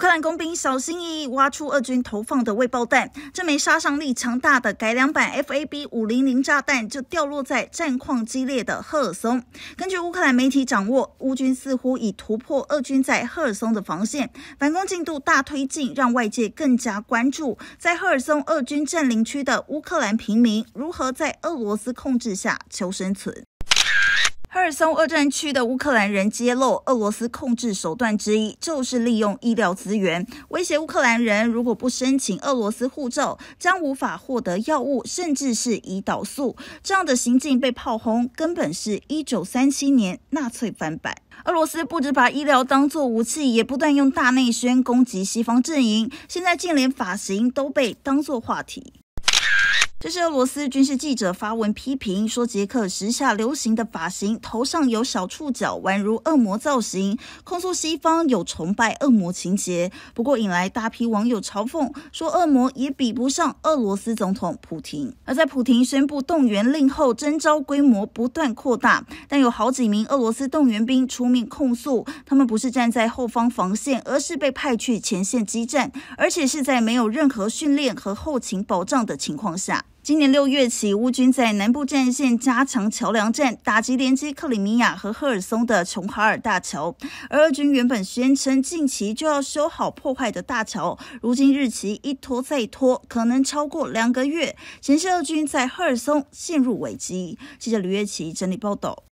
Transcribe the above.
乌克兰工兵小心翼翼挖出俄军投放的未爆弹，这枚杀伤力强大的改良版 FAB 五零零炸弹就掉落在战况激烈的赫尔松。根据乌克兰媒体掌握，乌军似乎已突破俄军在赫尔松的防线，反攻进度大推进，让外界更加关注在赫尔松俄军占领区的乌克兰平民如何在俄罗斯控制下求生存。赫尔松二战区的乌克兰人揭露，俄罗斯控制手段之一就是利用医疗资源威胁乌克兰人，如果不申请俄罗斯护照，将无法获得药物，甚至是胰岛素。这样的行径被炮轰，根本是一九三七年纳粹翻版。俄罗斯不止把医疗当作武器，也不断用大内宣攻击西方阵营。现在竟连发型都被当作话题。这是俄罗斯军事记者发文批评，说捷克时下流行的发型，头上有小触角，宛如恶魔造型，控诉西方有崇拜恶魔情节。不过引来大批网友嘲讽，说恶魔也比不上俄罗斯总统普廷。而在普廷宣布动员令后，征召规模不断扩大，但有好几名俄罗斯动员兵出面控诉，他们不是站在后方防线，而是被派去前线激战，而且是在没有任何训练和后勤保障的情况下。今年六月起，乌军在南部战线加强桥梁战，打击连接克里米亚和赫尔松的琼哈尔大桥。而俄军原本宣称近期就要修好破坏的大桥，如今日期一拖再拖，可能超过两个月，显示俄军在赫尔松陷入危机。记者吕月琪整理报道。